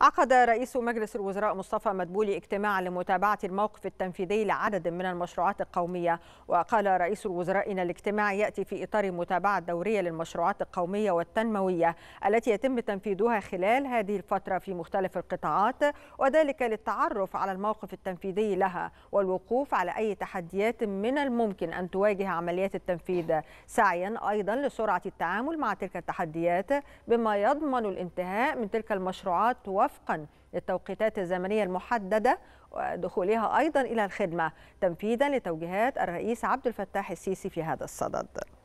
عقد رئيس مجلس الوزراء مصطفى مدبولي اجتماعا لمتابعة الموقف التنفيذي لعدد من المشروعات القومية وقال رئيس الوزراء إن الاجتماع يأتي في إطار متابعة دورية للمشروعات القومية والتنموية التي يتم تنفيذها خلال هذه الفترة في مختلف القطاعات وذلك للتعرف على الموقف التنفيذي لها والوقوف على أي تحديات من الممكن أن تواجه عمليات التنفيذ سعيا أيضا لسرعة التعامل مع تلك التحديات بما يضمن الانتهاء من تلك المشروعات و وفقا للتوقيتات الزمنية المحددة ودخولها أيضا إلى الخدمة تنفيذا لتوجيهات الرئيس عبد الفتاح السيسي في هذا الصدد